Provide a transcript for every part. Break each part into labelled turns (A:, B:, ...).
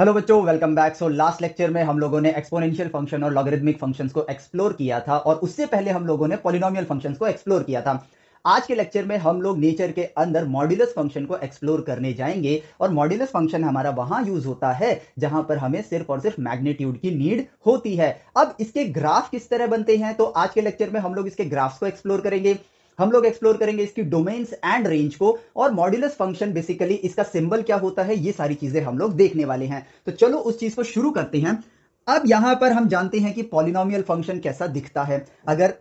A: Hello बच्चों welcome back so last lecture में हम लोगों ने एक्सपोनेंशियल फंक्शन और लॉगरिथमिक फंक्शंस को एक्सप्लोर किया था और उससे पहले हम लोगों ने पोलिनोमियल फंक्शंस को एक्सप्लोर किया था आज के लेक्चर में हम लोग नेचर के अंदर मॉड्यूलस फंक्शन को एक्सप्लोर करने जाएंगे और मॉड्यूलस फंक्शन हमारा वहां यूज होता है जहां पर हमें सिर्फ और सिर्फ मैग्नीट्यूड की नीड होती है अब इसके ग्राफ किस तरह बनते हैं तो आज के लेक्चर में हम लोग इसके ग्राफ्स को एक्सप्लोर करेंगे हम लोग एक्सप्लोर करेंगे इसकी डोमेन्स एंड रेंज को और मॉड्यूलस फंक्शन बेसिकली इसका सिंबल क्या होता है ये सारी चीजें हम लोग देखने वाले हैं तो चलो उस चीज को शुरू करते हैं अब यहां पर हम जानते हैं कि पॉलिनोमियल फंक्शन कैसा दिखता है अगर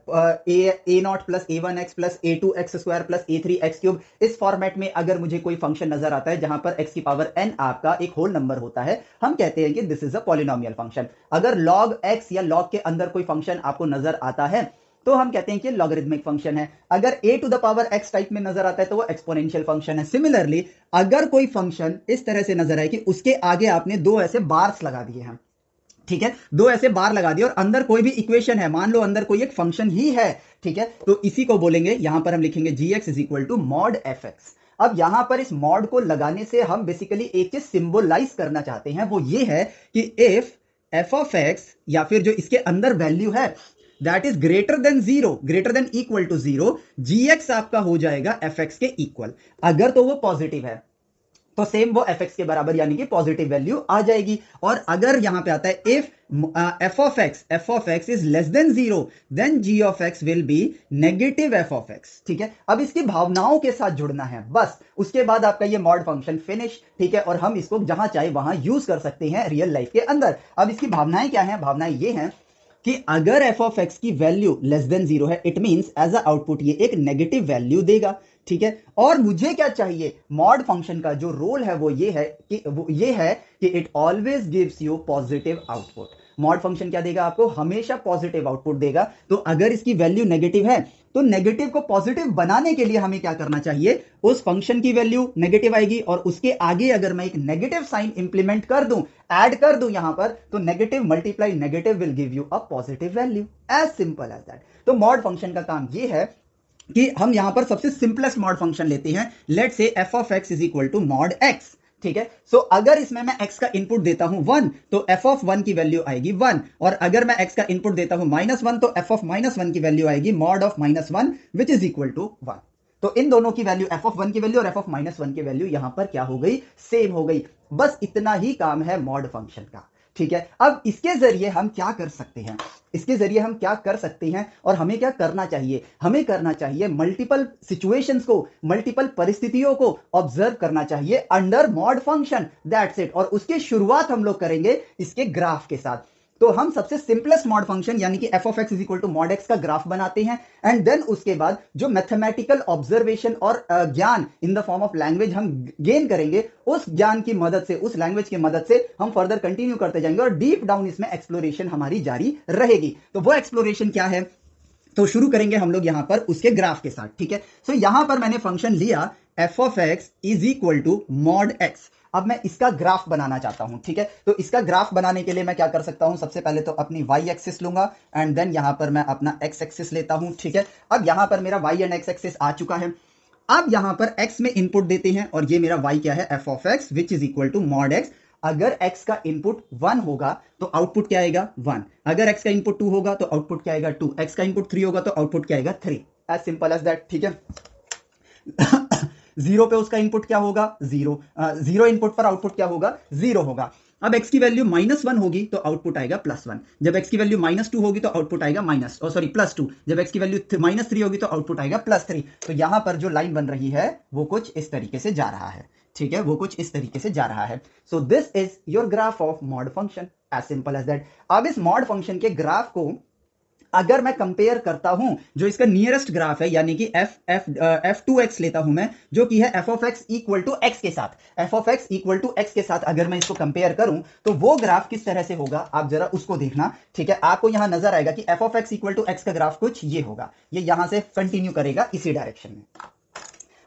A: a nought plus a one x plus a two x square plus a three x cube इस फॉर्मेट में अगर मुझे कोई फंक्शन नजर आता है जहां पर एक्स की पावर एन आपका एक होल नंबर होता है हम कहते हैं कि this is a polynomial function अगर लॉग एक्स या लॉग के अंदर कोई फंक्शन आपको नजर आता है तो हम कहते हैं कि लॉगरिथमिक फंक्शन है अगर a to the power x type में नजर आता है तो वो एक्सपोनेंशियल फंक्शन है सिमिलरली अगर कोई फंक्शन इस तरह से नजर आए कि उसके आगे आपने दो ऐसे बार्स लगा दिए हैं ठीक है दो ऐसे बार लगा दिए और अंदर कोई भी इक्वेशन है मान लो अंदर कोई एक फंक्शन ही है ठीक है तो इसी को बोलेंगे यहां पर हम लिखेंगे g x is equal to mod f x अब यहां पर इस मॉड को लगाने से हम बेसिकली एक चीज सिंबलाइज करना चाहते हैं वो ये है कि इफ एफ ऑफ एक्स या फिर जो इसके अंदर वैल्यू है that is greater than zero greater than equal to zero g x आपका हो जाएगा एफ एक्स के इक्वल अगर तो वो पॉजिटिव है तो सेम वो एफ एक्स के बराबर यानी कि पॉजिटिव वैल्यू आ जाएगी और अगर यहां पे आता है if f of x f of x is less than zero then g of x will be negative f of x ठीक है अब इसकी भावनाओं के साथ जुड़ना है बस उसके बाद आपका ये मॉड फंक्शन फिनिश ठीक है और हम इसको जहां चाहे वहां यूज कर सकते हैं रियल लाइफ के अंदर अब इसकी भावनाएं क्या है भावनाएं ये हैं कि अगर एफ ऑफ एक्स की वैल्यू लेस देन जीरो है it mean as a output ये एक नेगेटिव वैल्यू देगा ठीक है और मुझे क्या चाहिए मॉड फंक्शन का जो रोल है वो ये है कि वो ये है कि it always gives you positive output mod function क्या देगा आपको हमेशा पॉजिटिव आउटपुट देगा तो अगर इसकी वैल्यू नेगेटिव है तो नेगेटिव को पॉजिटिव बनाने के लिए हमें क्या करना चाहिए उस फंक्शन की वैल्यू नेगेटिव आएगी और उसके आगे अगर मैं एक नेगेटिव साइन इंप्लीमेंट कर दूं ऐड कर दूं यहां पर तो negative multiply negative will give you a positive value as simple as that तो मॉड फंक्शन का काम यह है कि हम यहां पर सबसे सिंपलेस्ट मॉड फंक्शन लेते हैं let say f of x is equal to mod x ठीक है सो so, अगर इसमें मैं x का इनपुट देता हूं वन तो एफ ऑफ वन की वैल्यू आएगी वन और अगर मैं x का इनपुट देता हूं माइनस वन तो एफ ऑफ माइनस वन की वैल्यू आएगी mod of minus one which is equal to one तो इन दोनों की वैल्यू एफ ऑफ वन की वैल्यू और एफ ऑफ माइनस वन की वैल्यू यहां पर क्या हो गई सेम हो गई बस इतना ही काम है मॉड फंक्शन का ठीक है अब इसके जरिए हम क्या कर सकते हैं इसके जरिए हम क्या कर सकते हैं और हमें क्या करना चाहिए हमें करना चाहिए मल्टीपल सिचुएशंस को मल्टीपल परिस्थितियों को ऑब्जर्व करना चाहिए under mod function that's it और उसके शुरुआत हम लोग करेंगे इसके ग्राफ के साथ तो हम सबसे सिंपलेस्ट मॉड फंक्शन यानी कि f of x equal to mod x का ग्राफ बनाते हैं एंड देन उसके बाद जो मैथमेटिकल ऑब्जर्वेशन और ज्ञान in the form of language हम गेन करेंगे उस ज्ञान की मदद से उस लैंग्वेज की मदद से हम फर्दर कंटिन्यू करते जाएंगे और डीप डाउन इसमें एक्सप्लोरेशन हमारी जारी रहेगी तो वो एक्सप्लोरेशन क्या है तो शुरू करेंगे हम लोग यहां पर उसके ग्राफ के साथ ठीक है सो so, यहां पर मैंने फंक्शन लिया f of x is equal to mod x अब मैं इसका ग्राफ बनाना चाहता हूं ठीक है तो इसका ग्राफ बनाने के लिए मैं क्या कर सकता हूं सबसे पहले तो अपनी वाई एक्सिस लूंगा एंड देन यहां पर मैं अपना एक्स एक्सिस लेता हूं ठीक है अब यहां पर मेरा वाई एंड एक्स एक्सिस आ चुका है अब यहां पर एक्स में इनपुट देते हैं और ये मेरा वाई क्या है f of x which is equal to mod x अगर x का इनपुट वन होगा तो आउटपुट क्या आएगा वन अगर x का इनपुट टू होगा तो आउटपुट क्या आएगा टू x का इनपुट थ्री होगा तो आउटपुट क्या आएगा three as simple as that ठीक है जीरो पे उसका इनपुट क्या होगा जीरो जीरो इनपुट पर आउटपुट क्या होगा जीरो होगा अब x की वैल्यू माइनस वन होगी तो आउटपुट आएगा प्लस वन जब x की वैल्यू माइनस टू होगी तो आउटपुट आएगा माइनस और सॉरी प्लस टू जब x की वैल्यू माइनस थ्री होगी तो आउटपुट आएगा प्लस थ्री तो यहां पर जो लाइन बन रही है वो कुछ इस तरीके से जा रहा है ठीक है वो कुछ इस तरीके से जा रहा है so this is your graph of mod function as simple as that अब इस मॉड फंक्शन के ग्राफ को अगर मैं कंपेयर करता हूं जो इसका नियरेस्ट ग्राफ है यानी कि f f f to x लेता हूं मैं जो कि है f of x equal to x के साथ f of x equal to x के साथ अगर मैं इसको कंपेयर करूं तो वो ग्राफ किस तरह से होगा आप जरा उसको देखना ठीक है आपको यहां नजर आएगा कि f of x equal to x का ग्राफ कुछ ये होगा ये यहां से कंटिन्यू करेगा इसी डायरेक्शन में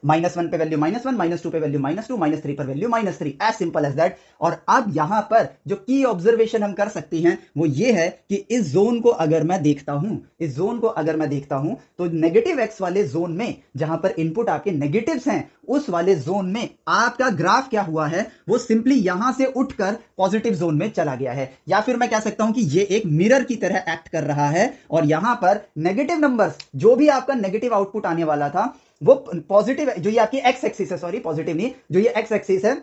A: माइनस वन पे value minus one minus two पे value minus two minus three पर value minus three as simple as that और अब यहां पर जो की ऑब्जर्वेशन हम कर सकते हैं वो ये है कि इस जोन को अगर मैं देखता हूं इस जोन को अगर मैं देखता हूं तो नेगेटिव एक्स वाले जोन में जहां पर इनपुट आपके नेगेटिव हैं उस वाले जोन में आपका ग्राफ क्या हुआ है वो सिंपली यहां से उठकर पॉजिटिव जोन में चला गया है या फिर मैं कह सकता हूं कि ये एक मिरर की तरह एक्ट कर रहा है और यहां पर नेगेटिव नंबर्स जो भी आपका नेगेटिव आउटपुट आने वाला था वो पॉजिटिव जो ये आपकी एक्स एक्सिस है सॉरी पॉजिटिव नहीं जो ये एक्स एक्सिस है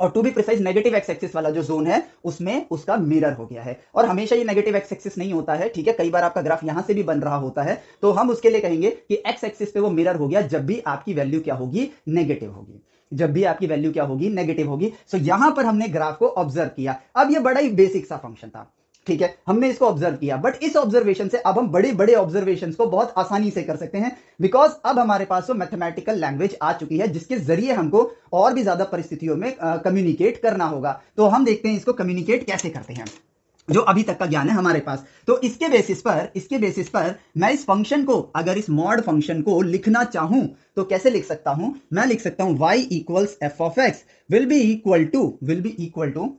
A: और to be precise negative x axis वाला जो जोन है उसमें उसका मिरर हो गया है और हमेशा ये नेगेटिव एक्स एक्सिस नहीं होता है ठीक है कई बार आपका ग्राफ यहां से भी बन रहा होता है तो हम उसके लिए कहेंगे कि एक्स एक्सिस पे वो मिरर हो गया जब भी आपकी वैल्यू क्या होगी नेगेटिव होगी जब भी आपकी वैल्यू क्या होगी नेगेटिव होगी सो यहां पर हमने ग्राफ को ऑब्जर्व किया अब ये बड़ा ही बेसिक सा फंक्शन था ठीक है हमने इसको ऑब्जर्व किया बट इस ऑब्जर्वेशन से अब हम बड़े बड़े ऑब्जर्वेशन को बहुत आसानी से कर सकते हैं बिकॉज अब हमारे पास वो मैथमेटिकल लैंग्वेज आ चुकी है जिसके जरिए हमको और भी ज्यादा परिस्थितियों में कम्युनिकेट करना होगा तो हम देखते हैं इसको कम्युनिकेट कैसे करते हैं जो अभी तक का ज्ञान है हमारे पास तो इसके बेसिस पर इसके बेसिस पर मैं इस फंक्शन को अगर इस मॉड फंक्शन को लिखना चाहूं तो कैसे लिख सकता हूं मैं लिख सकता हूं y equals f of x will be equal to will be equal to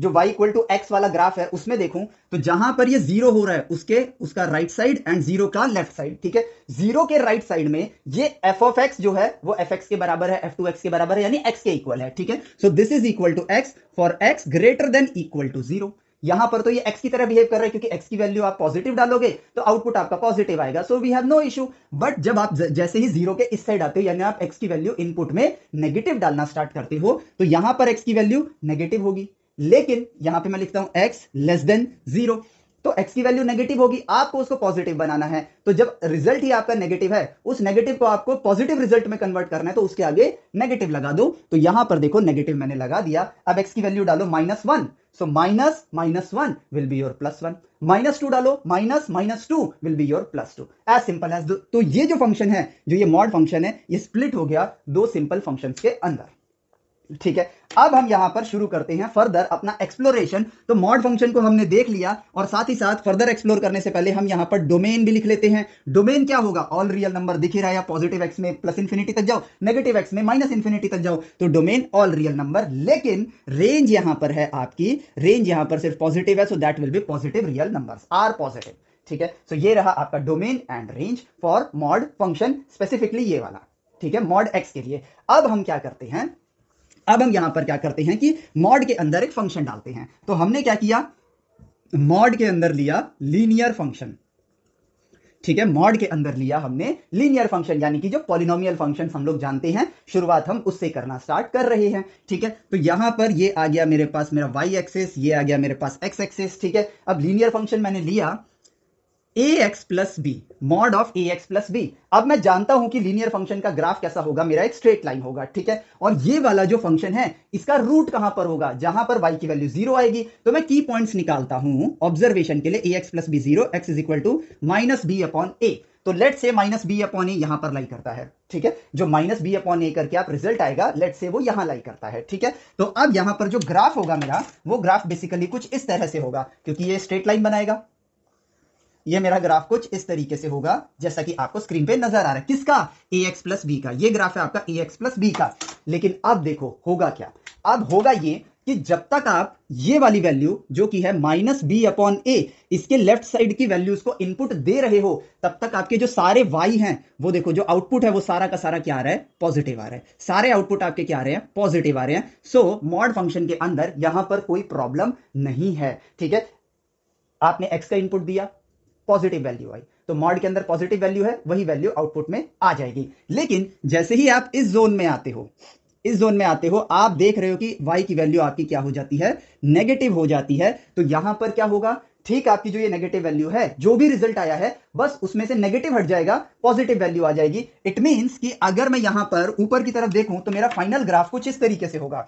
A: जो y इक्वल टू एक्स वाला ग्राफ है उसमें देखूं तो जहां पर ये जीरो हो रहा है उसके उसका राइट साइड एंड जीरो का लेफ्ट साइड ठीक है जीरो के राइट साइड में ये एफ ऑफ एक्स जो है वो एफ एक्स के बराबर है एफ टू एक्स के बराबर है यानी एक्स के इक्वल है ठीक है so this is equal to x for x greater than equal to zero यहां पर तो ये x की तरह बिहेव कर रहा है क्योंकि x की वैल्यू आप पॉजिटिव डालोगे तो आउटपुट आपका पॉजिटिव आएगा so we have no issue but जब आप जैसे ही जीरो के इस साइड आते हो यानी आप x की वैल्यू इनपुट में नेगेटिव डालना स्टार्ट करते हो तो यहां पर x की वैल्यू नेगेटिव होगी लेकिन यहां पे मैं लिखता हूं एक्स लेस देन जीरो तो x की वैल्यू नेगेटिव होगी आपको उसको पॉजिटिव बनाना है तो जब रिजल्ट ही आपका नेगेटिव है उस नेगेटिव को आपको पॉजिटिव रिजल्ट में कन्वर्ट करना है तो उसके आगे नेगेटिव लगा दो तो यहां पर देखो नेगेटिव मैंने लगा दिया अब x की वैल्यू डालो minus one so minus minus one will be your plus one minus two डालो minus minus two will be your plus two as simple as तो ये जो फंक्शन है जो ये मॉड फंक्शन है ये स्प्लिट हो गया दो सिंपल फंक्शन के अंदर ठीक है अब हम यहां पर शुरू करते हैं फर्दर अपना एक्सप्लोरेशन तो मॉड फंक्शन को हमने देख लिया और साथ ही साथ फर्दर एक्सप्लोर करने से पहले हम यहां पर डोमेन भी लिख लेते हैं डोमेन क्या होगा ऑल रियल नंबर दिख रहा है पॉजिटिव एक्स में प्लस इन्फिनिटी तक जाओ नेगेटिव एक्स में माइनस इन्फिनिटी तक जाओ तो डोमेन ऑल रियल नंबर लेकिन रेंज यहां पर है आपकी रेंज यहां पर सिर्फ पॉजिटिव है so that will be positive real number R positive ठीक है सो so ये रहा आपका domain and range for mod function specifically ये वाला ठीक है मॉड एक्स के लिए अब हम क्या करते हैं अब हम यहां पर क्या करते हैं कि मॉड के अंदर एक फंक्शन डालते हैं तो हमने क्या किया मॉड के अंदर लिया लीनियर फंक्शन ठीक है मॉड के अंदर लिया हमने लीनियर फंक्शन यानी कि जो पॉलिनोमियल फंक्शन हम लोग जानते हैं शुरुआत हम उससे करना स्टार्ट कर रहे हैं ठीक है तो यहां पर ये आ गया मेरे पास मेरा वाई एक्सेस ये आ गया मेरे पास एक्स एक्सेस ठीक है अब लीनियर फंक्शन मैंने लिया a x plus b mod of a x plus b अब मैं जानता हूं कि लीनियर फंक्शन का ग्राफ कैसा होगा मेरा एक स्ट्रेट लाइन होगा ठीक है और ये वाला जो फंक्शन है इसका रूट कहां पर होगा जहां पर वाई की वैल्यू जीरो आएगी तो मैं की पॉइंट्स निकालता हूं ऑब्जर्वेशन के लिए a x plus b zero x is equal to minus b upon a तो लेट से माइनस बी अपॉन ए यहां पर लाई करता है ठीक है जो माइनस बी अपॉन ए करके आप रिजल्ट आएगा लेट से वो यहां लाई करता है ठीक है तो अब यहां पर जो ग्राफ होगा मेरा वो ग्राफ बेसिकली कुछ इस तरह से होगा क्योंकि ये स्ट्रेट लाइन बनाएगा ये मेरा ग्राफ कुछ इस तरीके से होगा जैसा कि आपको स्क्रीन पे नजर आ रहा है किसका ए एक्स प्लस बी का ये ग्राफ है आपका ए एक्स प्लस बी का लेकिन अब देखो होगा क्या अब होगा ये कि जब तक आप ये वाली वैल्यू जो कि है माइनस बी अपॉन ए इसके लेफ्ट साइड की वैल्यूज को इनपुट दे रहे हो तब तक आपके जो सारे वाई हैं वो देखो जो आउटपुट है वो सारा का सारा क्या आ रहा है पॉजिटिव आ रहा है सारे आउटपुट आपके क्या आ रहे हैं पॉजिटिव आ रहे हैं सो मॉड फंक्शन के अंदर यहां पर कोई प्रॉब्लम नहीं है ठीक है आपने एक्स का इनपुट दिया पॉजिटिव वैल्यू आई तो मॉड के अंदर पॉजिटिव वैल्यू है वही वैल्यू आउटपुट में आ जाएगी लेकिन जैसे ही आप इस जोन में आते हो इस जोन में आते हो आप देख रहे हो कि y की वैल्यू आपकी क्या हो जाती है नेगेटिव हो जाती है तो यहां पर क्या होगा ठीक आपकी जो ये नेगेटिव वैल्यू है जो भी रिजल्ट आया है बस उसमें से नेगेटिव हट जाएगा पॉजिटिव वैल्यू आ जाएगी इट मींस कि अगर मैं यहां पर ऊपर की तरफ देखूं तो मेरा फाइनल ग्राफ कुछ इस तरीके से होगा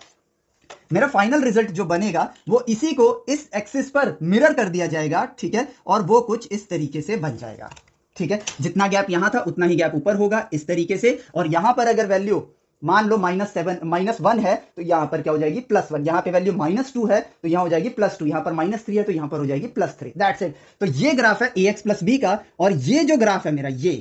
A: मेरा फाइनल रिजल्ट जो बनेगा वो इसी को इस एक्सिस पर मिरर कर दिया जाएगा ठीक है और वो कुछ इस तरीके से बन जाएगा ठीक है जितना गैप यहां था उतना ही गैप ऊपर होगा इस तरीके से और यहां पर अगर वैल्यू मान लो माइनस सेवन माइनस वन है तो यहां पर क्या हो जाएगी प्लस वन यहां पे वैल्यू माइनस टू है तो यहाँ हो जाएगी प्लस टू यहां पर माइनस थ्री है तो यहां पर हो जाएगी प्लस थ्री दैट्स इट तो ये ग्राफ है ए एक्स प्लस बी का और ये जो ग्राफ है मेरा ये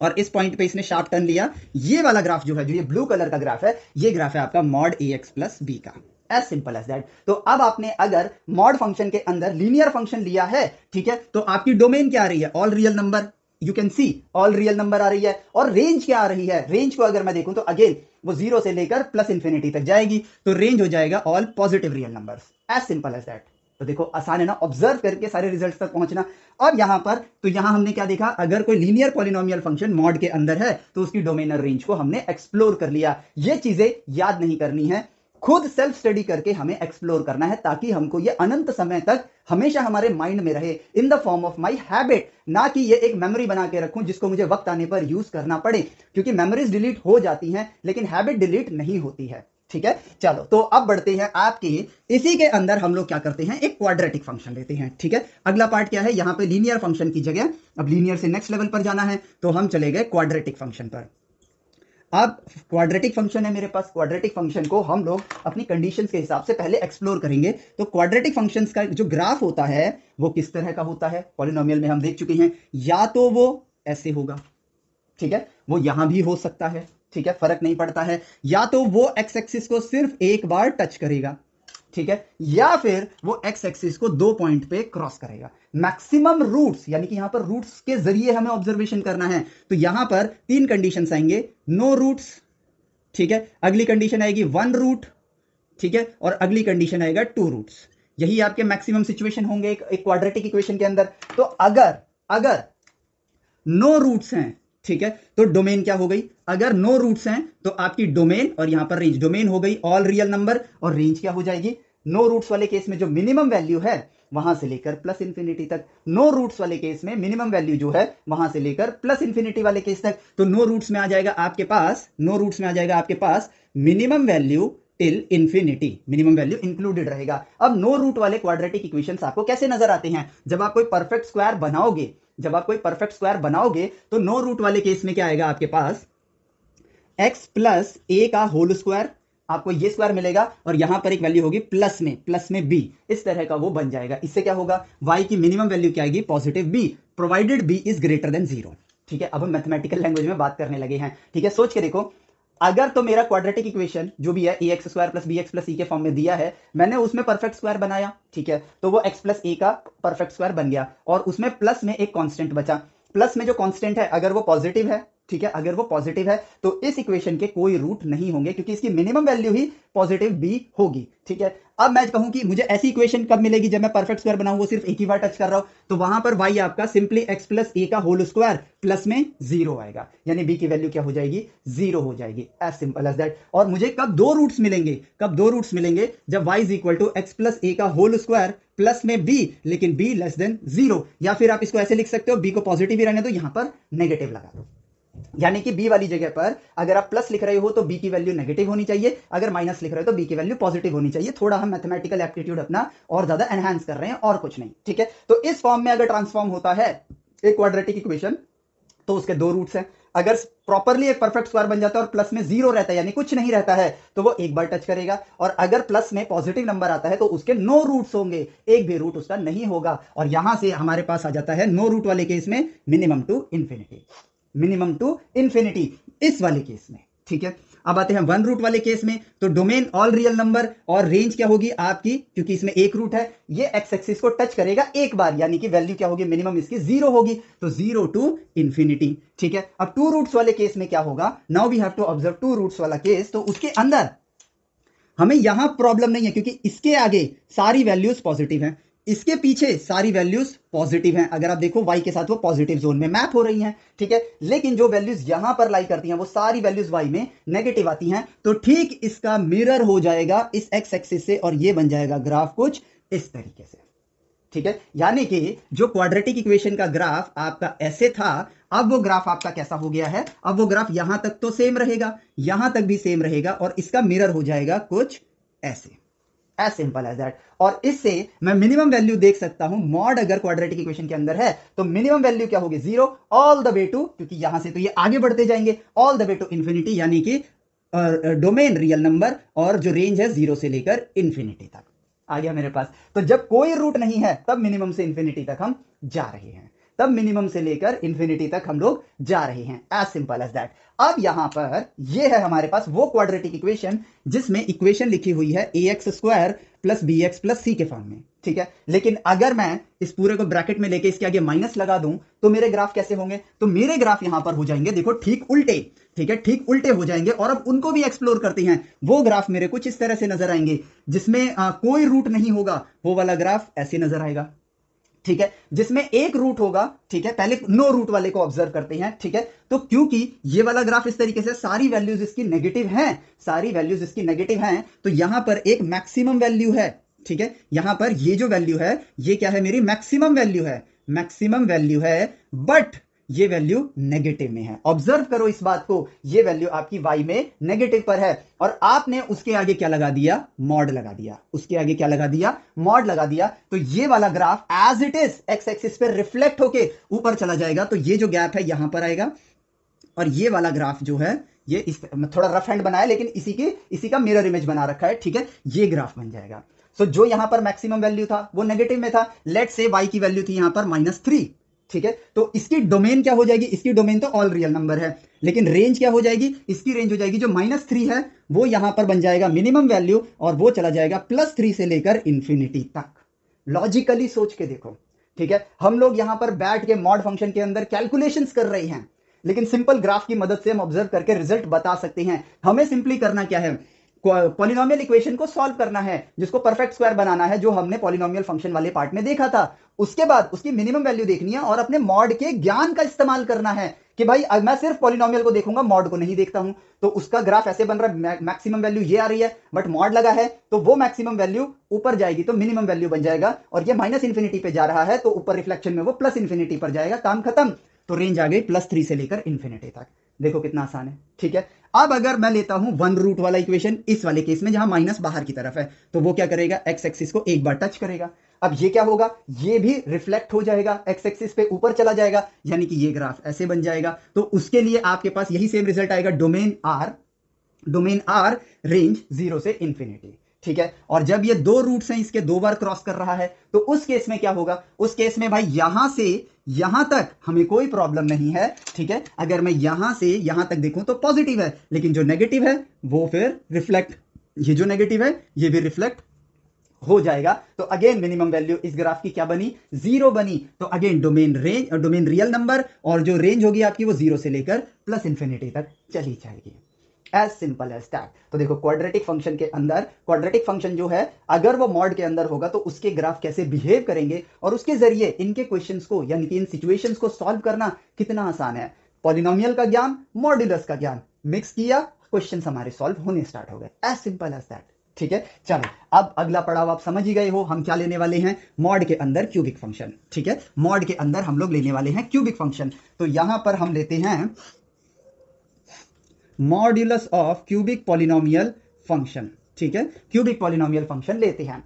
A: और इस पॉइंट पे इसने शार्प टर्न लिया ये वाला ग्राफ जो है जो ये ब्लू कलर का ग्राफ है ये ग्राफ है आपका mod a x plus b का एज सिंपल एज दैट तो अब आपने अगर मॉड फंक्शन के अंदर लीनियर फंक्शन लिया है ठीक है तो आपकी डोमेन क्या आ रही है all real number you can see all real number आ रही है और रेंज क्या आ रही है रेंज को अगर मैं देखूं तो अगेन वो जीरो से लेकर प्लस इंफिनिटी तक जाएगी तो रेंज हो जाएगा all positive real number as simple as that तो देखो आसान है ना ऑब्जर्व करके सारे रिजल्ट तक पहुंचना अब यहां पर तो यहां हमने क्या देखा अगर कोई लीनियर पॉलिनोमियल फंक्शन मॉड के अंदर है तो उसकी डोमेनर रेंज को हमने एक्सप्लोर कर लिया ये चीजें याद नहीं करनी है खुद सेल्फ स्टडी करके हमें एक्सप्लोर करना है ताकि हमको ये अनंत समय तक हमेशा हमारे माइंड में रहे in the form of my habit ना कि ये एक मेमोरी बना के रखूं जिसको मुझे वक्त आने पर यूज करना पड़े क्योंकि मेमोरीज डिलीट हो जाती हैं लेकिन हैबिट डिलीट नहीं होती है ठीक है चलो तो अब बढ़ते हैं आपके इसी के अंदर हम लोग क्या करते हैं एक क्वाड्रेटिक फंक्शन लेते हैं ठीक है अगला पार्ट क्या है यहां पे लीनियर फंक्शन की जगह अब लीनियर से नेक्स्ट लेवल पर जाना है तो हम चले गए क्वाड्रेटिक फंक्शन पर अब क्वाड्रेटिक फंक्शन है मेरे पास क्वाड्रेटिक फंक्शन को हम लोग अपनी कंडीशन के हिसाब से पहले एक्सप्लोर करेंगे तो क्वाड्रेटिक फंक्शन का जो ग्राफ होता है वो किस तरह का होता है पॉलिनोमियल में हम देख चुके हैं या तो वो ऐसे होगा ठीक है वो यहां भी हो सकता है ठीक है फर्क नहीं पड़ता है या तो वो एक्स एक्सिस को सिर्फ एक बार टच करेगा ठीक है या फिर वो एक्स एक्सिस को दो पॉइंट पे क्रॉस करेगा मैक्सिमम रूट्स यानी कि यहां पर रूट्स के जरिए हमें ऑब्जर्वेशन करना है तो यहां पर तीन कंडीशन आएंगे नो रूट्स ठीक है अगली कंडीशन आएगी वन रूट ठीक है और अगली कंडीशन आएगा टू रूट्स यही आपके मैक्सिमम सिचुएशन होंगे एक क्वाड्रेटिक इक्वेशन के अंदर तो अगर अगर नो रूट्स हैं ठीक है तो डोमेन क्या हो गई अगर नो रूट्स हैं तो आपकी डोमेन और यहां पर रेंज डोमेन हो गई ऑल रियल नंबर और रेंज क्या हो जाएगी नो रूट्स वाले केस में जो मिनिमम वैल्यू है वहां से लेकर प्लस इंफिनिटी तक नो रूट्स वाले केस में मिनिमम वैल्यू जो है वहां से लेकर प्लस इंफिनिटी वाले केस तक तो नो रूट्स में आ जाएगा आपके पास नो रूट्स में आ जाएगा आपके पास minimum value till infinity minimum value included रहेगा अब नो रूट वाले क्वाड्रेटिक इक्वेशंस आपको कैसे नजर आते हैं जब आप कोई परफेक्ट स्क्वायर बनाओगे जब आप कोई परफेक्ट स्क्वायर बनाओगे तो नो रूट वाले केस में क्या आएगा आपके पास एक्स प्लस ए का होल स्क्वायर आपको ये स्क्वायर मिलेगा और यहां पर एक वैल्यू होगी प्लस में प्लस में बी इस तरह का वो बन जाएगा इससे क्या होगा वाई की मिनिमम वैल्यू क्या आएगी positive b provided b is greater than zero ठीक है अब हम मैथमेटिकल लैंग्वेज में बात करने लगे हैं ठीक है सोच के देखो अगर तो मेरा क्वाड्रेटिक इक्वेशन जो भी है a x square plus b x plus c के फॉर्म में दिया है मैंने उसमें परफेक्ट स्क्वायर बनाया ठीक है तो वो एक्स प्लस ए का परफेक्ट स्क्वायर बन गया और उसमें प्लस में एक कॉन्स्टेंट बचा प्लस में जो कॉन्स्टेंट है अगर वो पॉजिटिव है ठीक है अगर वो पॉजिटिव है तो इस इक्वेशन के कोई रूट नहीं होंगे क्योंकि इसकी मिनिमम वैल्यू ही पॉजिटिव बी होगी ठीक है अब मैं कहूं कि मुझे ऐसी इक्वेशन कब मिलेगी जब मैं परफेक्ट स्क्वायर बनाऊं वो सिर्फ एक ही बार टच कर रहा हूं तो वहां पर वाई आपका सिंपली एक्स प्लस ए का होल स्क्वायर प्लस में जीरो आएगा यानी बी की वैल्यू क्या हो जाएगी जीरो हो जाएगी एज सिंपल एज दैट और मुझे कब दो रूट्स मिलेंगे कब दो रूट्स मिलेंगे जब y is equal to x plus a का होल स्क्वायर प्लस में बी लेकिन बी लेस देन जीरो या फिर आप इसको ऐसे लिख सकते हो बी को पॉजिटिव ही रहने दो यहां पर नेगेटिव लगा दो यानी कि बी वाली जगह पर अगर आप प्लस लिख रहे हो तो बी की वैल्यू नेगेटिव होनी चाहिए अगर माइनस लिख रहे हो तो बी की वैल्यू पॉजिटिव होनी चाहिए थोड़ा हम मैथमेटिकल एप्टीट्यूड अपना और ज्यादा एनहांस कर रहे हैं और कुछ नहीं ठीक है तो इस फॉर्म में अगर ट्रांसफॉर्म होता है एक क्वाड्रेटिक इक्वेशन तो उसके दो रूट्स हैं अगर प्रॉपरली एक परफेक्ट स्क्वायर बन जाता है और प्लस में जीरो रहता है यानी कुछ नहीं रहता है तो वो एक बार टच करेगा और अगर प्लस में पॉजिटिव नंबर आता है तो उसके नो रूट्स होंगे एक भी रूट उसका नहीं होगा और यहां से हमारे पास आ जाता है नो रूट वाले केस में minimum to infinity minimum to infinity इस वाले केस में ठीक है अब आते हैं वन रूट वाले केस में तो डोमेन ऑल रियल नंबर और रेंज क्या होगी आपकी क्योंकि इसमें एक रूट है ये एक्स एक्सिस को टच करेगा एक बार यानी कि वैल्यू क्या होगी मिनिमम इसकी जीरो होगी तो जीरो टू इंफिनिटी ठीक है अब टू रूट्स वाले केस में क्या होगा now we have to observe two roots वाला केस तो उसके अंदर हमें यहां प्रॉब्लम नहीं है क्योंकि इसके आगे सारी वैल्यूज पॉजिटिव हैं इसके पीछे सारी वैल्यूज पॉजिटिव हैं अगर आप देखो वाई के साथ वो पॉजिटिव जोन में मैप हो रही हैं ठीक है थीके? लेकिन जो वैल्यूज यहां पर लाई करती हैं वो सारी वैल्यूज वाई में नेगेटिव आती हैं तो ठीक इसका मिरर हो जाएगा इस एक्स एक्सिस से और ये बन जाएगा ग्राफ कुछ इस तरीके से ठीक है यानी कि जो क्वाड्रेटिक इक्वेशन का ग्राफ आपका ऐसे था अब वो ग्राफ आपका कैसा हो गया है अब वो ग्राफ यहां तक तो सेम रहेगा यहां तक भी सेम रहेगा और इसका मिरर हो जाएगा कुछ ऐसे एज सिंपल एज दैट और इससे मैं मिनिमम वैल्यू देख सकता हूं मॉड अगर क्वाड्रेटिक इक्वेशन के अंदर है तो मिनिमम वैल्यू क्या होगी zero all the way to क्योंकि यहां से तो ये आगे बढ़ते जाएंगे all the way to infinity यानी कि डोमेन रियल नंबर और जो रेंज है जीरो से लेकर इन्फिनिटी तक आ गया मेरे पास तो जब कोई रूट नहीं है तब मिनिमम से इन्फिनिटी तक हम जा रहे हैं तब मिनिमम से लेकर इंफिनिटी तक हम लोग जा रहे हैं एज सिंपल एज दैट अब यहां पर ये है हमारे पास वो क्वाड्रेटिक इक्वेशन जिसमें इक्वेशन लिखी हुई है a x square plus b x plus c के फॉर्म में ठीक है लेकिन अगर मैं इस पूरे को ब्रैकेट में लेके इसके आगे माइनस लगा दूं तो मेरे ग्राफ कैसे होंगे तो मेरे ग्राफ यहां पर हो जाएंगे देखो ठीक उल्टे ठीक है ठीक उल्टे हो जाएंगे और अब उनको भी एक्सप्लोर करते हैं वो ग्राफ मेरे कुछ इस तरह से नजर आएंगे जिसमें आ, कोई रूट नहीं होगा वो वाला ग्राफ ऐसे नजर आएगा ठीक है जिसमें एक रूट होगा ठीक है पहले नो रूट वाले को ऑब्जर्व करते हैं ठीक है तो क्योंकि ये वाला ग्राफ इस तरीके से सारी वैल्यूज इसकी नेगेटिव हैं सारी वैल्यूज इसकी नेगेटिव हैं तो यहां पर एक मैक्सिमम वैल्यू है ठीक है यहां पर ये जो वैल्यू है ये क्या है मेरी मैक्सिमम वैल्यू है मैक्सिमम वैल्यू है बट ये वैल्यू नेगेटिव में है ऑब्जर्व करो इस बात को ये वैल्यू आपकी वाई में नेगेटिव पर है और आपने उसके आगे क्या लगा दिया मॉड लगा दिया उसके आगे क्या लगा दिया मॉड लगा दिया तो ये वाला graph as it is x axis पे रिफ्लेक्ट होके ऊपर चला जाएगा तो ये जो गैप है यहां पर आएगा और ये वाला ग्राफ जो है ये इस थोड़ा रफ हैंड बनाया लेकिन इसी के इसी का मिरर इमेज बना रखा है ठीक है ये ग्राफ बन जाएगा सो so, जो यहां पर मैक्सिमम वैल्यू था वो नेगेटिव में था लेट से वाई की वैल्यू थी यहां पर माइनस थ्री ठीक है तो इसकी डोमेन क्या हो जाएगी इसकी डोमेन तो ऑल रियल नंबर है लेकिन रेंज क्या हो जाएगी इसकी रेंज हो जाएगी जो माइनस थ्री है वो यहां पर बन जाएगा मिनिमम वैल्यू और वो चला जाएगा प्लस थ्री से लेकर इंफिनिटी तक लॉजिकली सोच के देखो ठीक है हम लोग यहां पर बैठ के मॉड फंक्शन के अंदर कैलकुलेशन कर रहे हैं लेकिन सिंपल ग्राफ की मदद से हम ऑब्जर्व करके रिजल्ट बता सकते हैं हमें सिंपली करना क्या है पॉलिनोमियल इक्वेशन को सॉल्व करना है जिसको परफेक्ट स्क्वायर बनाना है जो हमने पॉलिनोमियल फंक्शन वाले पार्ट में देखा था उसके बाद उसकी मिनिमम वैल्यू देखनी है और अपने मॉड के ज्ञान का इस्तेमाल करना है कि भाई मैं सिर्फ पॉलिनोमियल को देखूंगा मॉड को नहीं देखता हूं तो उसका ग्राफ ऐसे बन रहा है मैक्सिमम वैल्यू ये आ रही है बट मॉड लगा है तो वो मैक्सिमम वैल्यू ऊपर जाएगी तो मिनिमम वैल्यू बन जाएगा और ये माइनस इन्फिनिटी पे जा रहा है तो ऊपर रिफ्लेक्शन में वो प्लस इन्फिनिटी पर जाएगा काम खत्म तो रेंज आ गई प्लस थ्री से लेकर इन्फिनिटी तक देखो कितना आसान है ठीक है अब अगर मैं लेता हूं वन रूट वाला इक्वेशन इस वाले केस में जहां माइनस बाहर की तरफ है तो वो क्या करेगा एक्स एक्सिस को एक बार टच करेगा अब ये क्या होगा ये भी रिफ्लेक्ट हो जाएगा एक्स एक्सिस पे ऊपर चला जाएगा यानी कि ये ग्राफ ऐसे बन जाएगा तो उसके लिए आपके पास यही सेम रिजल्ट आएगा domain R domain R range zero से इंफिनिटी ठीक है और जब ये दो रूट्स हैं इसके दो बार क्रॉस कर रहा है तो उस केस में क्या होगा उस केस में भाई यहां से यहां तक हमें कोई प्रॉब्लम नहीं है ठीक है अगर मैं यहां से यहां तक देखूं तो पॉजिटिव है लेकिन जो नेगेटिव है वो फिर रिफ्लेक्ट ये जो नेगेटिव है ये भी रिफ्लेक्ट हो जाएगा तो अगेन मिनिमम वैल्यू इस ग्राफ की क्या बनी जीरो बनी तो again domain range domain real number और जो रेंज होगी आपकी वो जीरो से लेकर प्लस इंफिनिटी तक चली जाएगी एज सिंपल एज दैट तो देखो क्वाड्रेटिक फंक्शन के अंदर क्वाड्रेटिक फंक्शन जो है अगर वो मॉड के अंदर होगा तो उसके ग्राफ कैसे बिहेव करेंगे और उसके जरिए इनके क्वेश्चंस को यानी कि इन सिचुएशंस को सॉल्व करना कितना आसान है पॉलिनोमियल का ज्ञान मॉड्यूलस का ज्ञान मिक्स किया क्वेश्चन हमारे सॉल्व होने स्टार्ट हो गए एज सिंपल एज दैट ठीक है चलो अब अगला पड़ाव आप समझ ही गए हो हम क्या लेने वाले हैं मॉड के अंदर क्यूबिक फंक्शन ठीक है मॉड के अंदर हम लोग लेने वाले हैं क्यूबिक फंक्शन तो यहां पर हम लेते हैं modulus of cubic polynomial function ठीक है क्यूबिक पॉलिनोमियल फंक्शन लेते हैं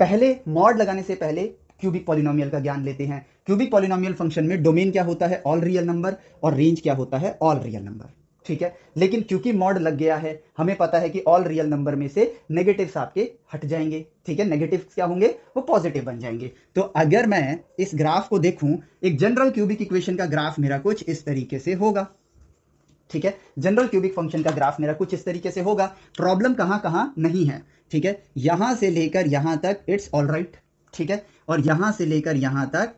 A: पहले मॉड लगाने से पहले क्यूबिक पॉलिनोमियल का ज्ञान लेते हैं क्यूबिक पॉलिनोमियल फंक्शन में डोमेन क्या होता है ऑल रियल नंबर और रेंज क्या होता है ऑल रियल नंबर ठीक है लेकिन क्योंकि मॉड लग गया है हमें पता है कि ऑल रियल नंबर में से नेगेटिव आपके हट जाएंगे ठीक है नेगेटिव क्या होंगे वो पॉजिटिव बन जाएंगे तो अगर मैं इस ग्राफ को देखूं एक जनरल क्यूबिक इक्वेशन का ग्राफ मेरा कुछ इस तरीके से होगा ठीक है जनरल क्यूबिक फंक्शन का ग्राफ मेरा कुछ इस तरीके से होगा प्रॉब्लम कहां कहां नहीं है ठीक है यहां से लेकर यहां तक इट्स ऑल राइट ठीक है और यहां से लेकर यहां तक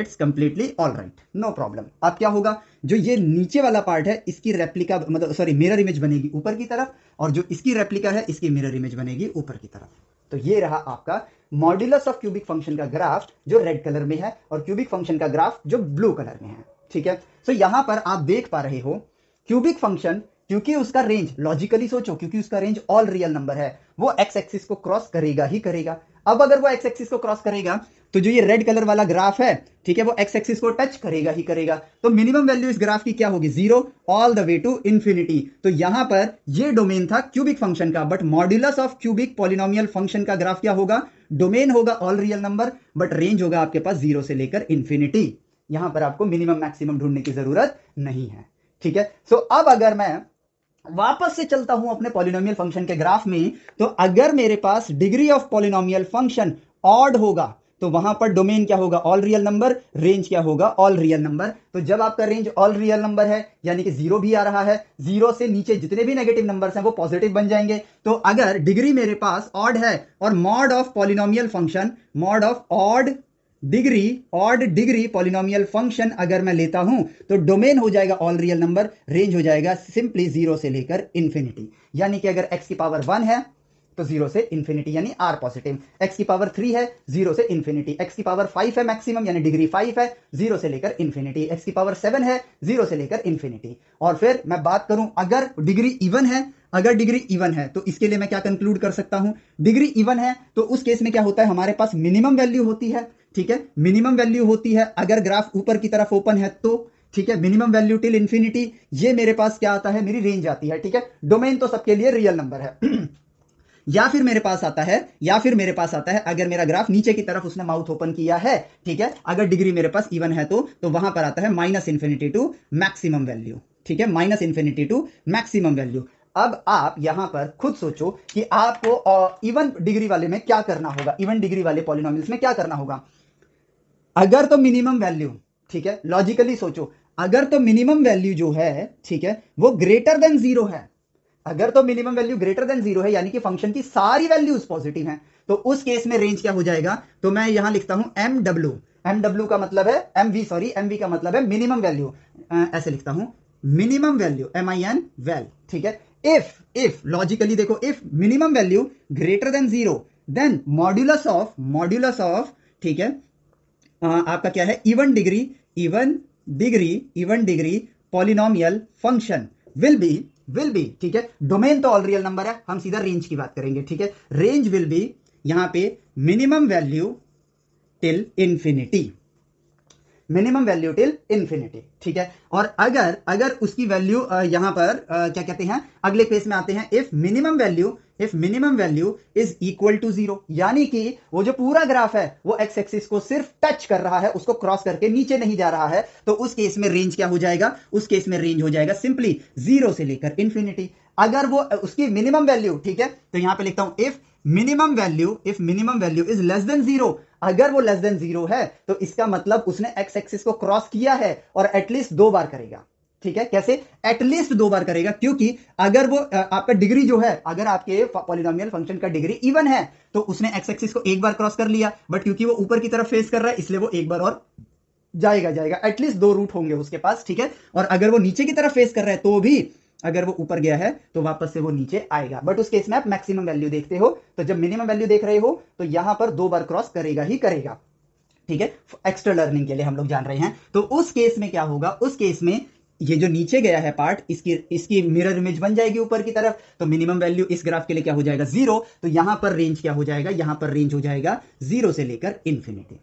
A: it's completely all right no problem अब क्या होगा जो ये नीचे वाला पार्ट है इसकी रेप्लिका मतलब सॉरी मिरर इमेज बनेगी ऊपर की तरफ और जो इसकी रेप्लिका है इसकी मिरर इमेज बनेगी ऊपर की तरफ तो ये रहा आपका मॉड्यूलस ऑफ क्यूबिक फंक्शन का ग्राफ जो रेड कलर में है और क्यूबिक फंक्शन का ग्राफ जो ब्लू कलर में है ठीक है सो so, पर आप देख पा रहे हो क्यूबिक फंक्शन क्योंकि उसका रेंज लॉजिकली सोचो क्योंकि उसका रेंज ऑल रियल नंबर है वो एक्स एक्सिस को क्रॉस करेगा ही करेगा अब अगर वो एक्स एक्सिस को क्रॉस करेगा तो जो ये रेड कलर वाला ग्राफ है ठीक है वो एक्स एक्सिस को टच करेगा ही करेगा तो मिनिमम वैल्यू इस ग्राफ की क्या होगी zero all the way to infinity तो यहां पर ये डोमेन था क्यूबिक फंक्शन का but modulus of cubic polynomial function का ग्राफ क्या होगा डोमेन होगा all real number but range होगा आपके पास जीरो से लेकर इंफिनिटी यहां पर आपको मिनिमम मैक्सिमम ढूंढने की जरूरत नहीं है ठीक है सो so, अब अगर मैं वापस से चलता हूं अपने पॉलिनोमियल फंक्शन के ग्राफ में तो अगर मेरे पास degree of polynomial function odd होगा तो वहां पर डोमेन क्या होगा ऑल रियल नंबर रेंज क्या होगा ऑल रियल नंबर तो जब आपका रेंज ऑल रियल नंबर है यानी कि जीरो भी आ रहा है जीरो से नीचे जितने भी नेगेटिव नंबर्स हैं वो पॉजिटिव बन जाएंगे तो अगर डिग्री मेरे पास ऑड है और mod of polynomial function mod of odd degree odd degree polynomial function अगर मैं लेता हूं तो डोमेन हो जाएगा ऑल रियल नंबर रेंज हो जाएगा सिंपली जीरो से लेकर इन्फिनिटी यानी कि अगर एक्स की पावर वन है तो जीरो से इन्फिनिटी यानी आर पॉजिटिव एक्स की पावर थ्री है जीरो से इंफिनिटी एक्स की पावर फाइव है मैक्सिमम यानी डिग्री फाइव है जीरो से लेकर इन्फिनिटी एक्स की पावर सेवन है जीरो से लेकर इन्फिनिटी और फिर मैं बात करूं अगर डिग्री इवन है अगर डिग्री इवन है तो इसके लिए मैं क्या कंक्लूड कर सकता हूं डिग्री इवन है तो उस केस में क्या होता है हमारे पास मिनिमम वैल्यू होती है ठीक है मिनिमम वैल्यू होती है अगर ग्राफ ऊपर की तरफ ओपन है तो ठीक है मिनिमम वैल्यू टिल इंफिनिटी ये मेरे पास क्या आता है मेरी रेंज आती है ठीक है डोमेन तो सबके लिए रियल नंबर है या फिर मेरे पास आता है या फिर मेरे पास आता है अगर मेरा ग्राफ नीचे की तरफ उसने माउथ ओपन किया है ठीक है अगर डिग्री मेरे पास इवन है तो तो वहां पर आता है minus infinity to maximum value ठीक है minus infinity to maximum value अब आप यहां पर खुद सोचो कि आपको इवन डिग्री वाले में क्या करना होगा इवन डिग्री वाले पॉलिनोमियल्स में क्या करना होगा अगर तो मिनिमम वैल्यू ठीक है लॉजिकली सोचो अगर तो मिनिमम वैल्यू जो है ठीक है वो ग्रेटर देन जीरो है अगर तो minimum value greater than zero है यानी कि फंक्शन की सारी वैल्यूज पॉजिटिव हैं तो उस केस में रेंज क्या हो जाएगा तो मैं यहां लिखता हूं एम डब्ल्यू एम डब्ल्यू का मतलब है M V sorry M V का मतलब है मिनिमम वैल्यू ऐसे लिखता हूं minimum value M I N well ठीक है इफ इफ लॉजिकली देखो if minimum value greater than zero then modulus of modulus of ठीक है हाँ, आपका क्या है even degree even degree even degree polynomial function will be will be ठीक है डोमेन तो ऑल रियल नंबर है हम सीधा रेंज की बात करेंगे ठीक है रेंज विल बी यहां पे minimum value till infinity minimum value till infinity ठीक है और अगर अगर उसकी वैल्यू यहां पर आ, क्या कहते हैं अगले पेज में आते हैं if minimum value if minimum value is equal to zero यानी कि वो जो पूरा ग्राफ है वो एक्स एक्सिस को सिर्फ टच कर रहा है उसको क्रॉस करके नीचे नहीं जा रहा है तो उस केस में रेंज क्या हो जाएगा उस केस में रेंज हो जाएगा सिंपली जीरो से लेकर इंफिनिटी अगर वो उसकी मिनिमम वैल्यू ठीक है तो यहां पे लिखता हूं if minimum value if minimum value is less than zero अगर वो लेस देन जीरो है तो इसका मतलब उसने एक्स एक्सिस को क्रॉस किया है और एटलीस्ट दो बार करेगा ठीक है कैसे एटलीस्ट दो बार करेगा क्योंकि अगर वो आपका डिग्री जो है अगर आपके पॉलिनोमियल फंक्शन का डिग्री इवन है तो उसने एक्स एक्सिस को एक बार क्रॉस कर लिया बट क्योंकि वो ऊपर की तरफ फेस कर रहा है इसलिए वो एक बार और जाएगा जाएगा एटलीस्ट दो रूट होंगे उसके पास ठीक है और अगर वो नीचे की तरफ फेस कर रहा है तो भी अगर वो ऊपर गया है तो वापस से वो नीचे आएगा बट उस केस में आप मैक्सिमम वैल्यू देखते हो तो जब मिनिमम वैल्यू देख रहे हो तो यहां पर दो बार क्रॉस करेगा ही करेगा ठीक है एक्स्ट्रा लर्निंग के लिए हम लोग जान रहे हैं तो उस केस में क्या होगा उस केस में ये जो नीचे गया है पार्ट इसकी इसकी मिरर इमेज बन जाएगी ऊपर की तरफ तो मिनिमम वैल्यू इस ग्राफ के लिए क्या हो जाएगा जीरो तो यहां पर रेंज क्या हो जाएगा यहां पर रेंज हो जाएगा जीरो से लेकर इन्फिनिटी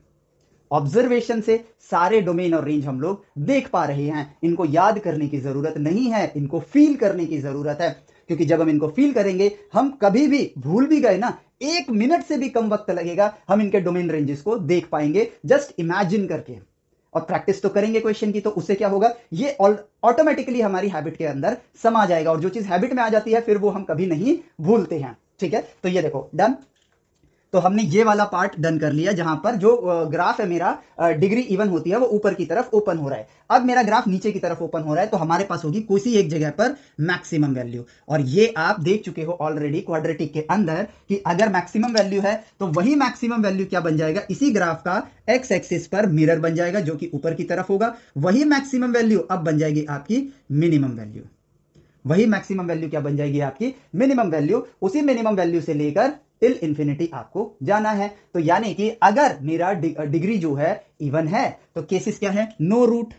A: ऑब्जर्वेशन से सारे डोमेन और रेंज हम लोग देख पा रहे हैं इनको याद करने की जरूरत नहीं है इनको फील करने की जरूरत है क्योंकि जब हम इनको फील करेंगे हम कभी भी भूल भी गए ना एक मिनट से भी कम वक्त लगेगा हम इनके डोमेन रेंजेस को देख पाएंगे जस्ट इमेजिन करके और प्रैक्टिस तो करेंगे क्वेश्चन की तो उससे क्या होगा ये ऑटोमेटिकली हमारी हैबिट के अंदर समा जाएगा और जो चीज़ हैबिट में आ जाती है फिर वो हम कभी नहीं भूलते हैं ठीक है तो ये देखो डन तो हमने ये वाला पार्ट डन कर लिया जहां पर जो ग्राफ है मेरा डिग्री इवन होती है वो ऊपर की तरफ ओपन हो रहा है अब मेरा ग्राफ नीचे की तरफ ओपन हो रहा है तो हमारे पास होगी किसी एक जगह पर मैक्सिमम वैल्यू और ये आप देख चुके हो ऑलरेडी क्वाड्रेटिक के अंदर कि अगर मैक्सिमम वैल्यू है तो वही मैक्सिमम वैल्यू क्या बन जाएगा इसी ग्राफ का एक्स एक्सिस पर मिरर बन जाएगा जो कि ऊपर की तरफ होगा वही मैक्सिमम वैल्यू अब बन जाएगी आपकी मिनिमम वैल्यू वही मैक्सिमम वैल्यू क्या बन जाएगी आपकी मिनिमम वैल्यू उसी मिनिमम वैल्यू से लेकर टिल इंफिनिटी आपको जाना है तो यानी कि अगर मेरा डिग्री जो है इवन है तो केसेस क्या है नो रूट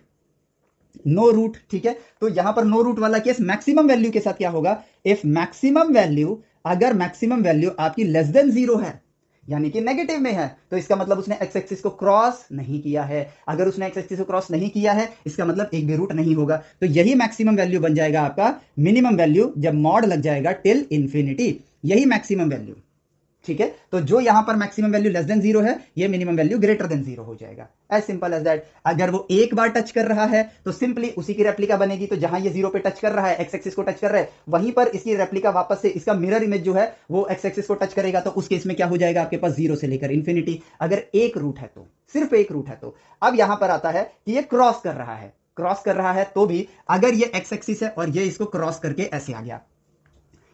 A: नो रूट ठीक है तो यहां पर नो रूट वाला केस मैक्सिमम वैल्यू के साथ क्या होगा इफ मैक्सिमम वैल्यू अगर मैक्सिमम वैल्यू आपकी लेस देन जीरो है यानी कि नेगेटिव में है तो इसका मतलब उसने एक्स एक्सिस को क्रॉस नहीं किया है अगर उसने एक्स एक्सिस को क्रॉस नहीं किया है इसका मतलब एक भी रूट नहीं होगा तो यही मैक्सिमम वैल्यू बन जाएगा आपका मिनिमम वैल्यू जब मॉड लग जाएगा टिल इंफिनिटी यही मैक्सिमम वैल्यू ठीक है तो जो यहां पर maximum value less than zero है ये minimum value greater than zero हो जाएगा एज सिंपल एज दैट अगर वो एक बार टच कर रहा है तो सिंपली उसी की रेप्लिका बनेगी तो जहां ये जीरो पे टच कर रहा है एक्स एक्सिस को टच कर रहा है वहीं पर इसकी रेप्लिका वापस से इसका मिरर इमेज जो है वो एक्स एक्सिस को टच करेगा तो उस केस में क्या हो जाएगा आपके पास जीरो से लेकर इन्फिनिटी अगर एक रूट है तो सिर्फ एक रूट है तो अब यहां पर आता है कि ये क्रॉस कर रहा है क्रॉस कर रहा है तो भी अगर ये एक्स एक्सिस है और ये इसको क्रॉस करके ऐसे आ गया